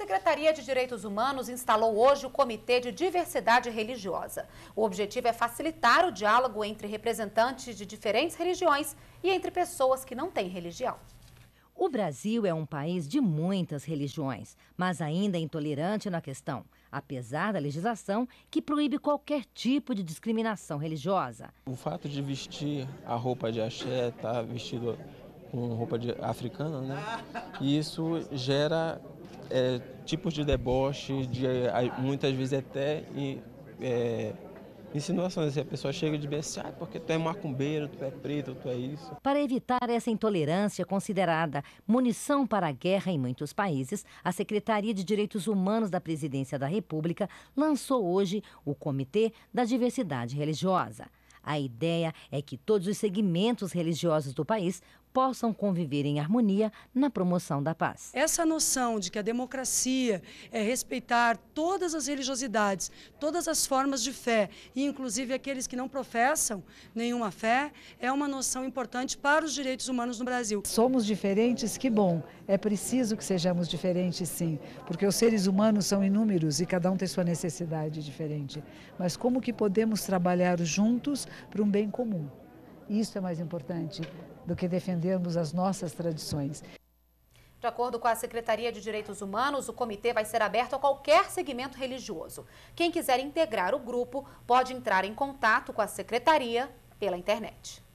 Secretaria de Direitos Humanos instalou hoje o Comitê de Diversidade Religiosa. O objetivo é facilitar o diálogo entre representantes de diferentes religiões e entre pessoas que não têm religião. O Brasil é um país de muitas religiões, mas ainda é intolerante na questão, apesar da legislação que proíbe qualquer tipo de discriminação religiosa. O fato de vestir a roupa de axé, estar tá vestido com roupa de, africana, né? E isso gera é, tipos de deboche, de, muitas vezes até e, é, insinuações. A pessoa chega de diz assim, ah, porque tu é macumbeiro, tu é preto, tu é isso. Para evitar essa intolerância considerada munição para a guerra em muitos países, a Secretaria de Direitos Humanos da Presidência da República lançou hoje o Comitê da Diversidade Religiosa. A ideia é que todos os segmentos religiosos do país possam conviver em harmonia na promoção da paz. Essa noção de que a democracia é respeitar todas as religiosidades, todas as formas de fé, e inclusive aqueles que não professam nenhuma fé, é uma noção importante para os direitos humanos no Brasil. Somos diferentes, que bom. É preciso que sejamos diferentes, sim, porque os seres humanos são inúmeros e cada um tem sua necessidade diferente. Mas como que podemos trabalhar juntos para um bem comum? Isso é mais importante do que defendermos as nossas tradições. De acordo com a Secretaria de Direitos Humanos, o comitê vai ser aberto a qualquer segmento religioso. Quem quiser integrar o grupo pode entrar em contato com a secretaria pela internet.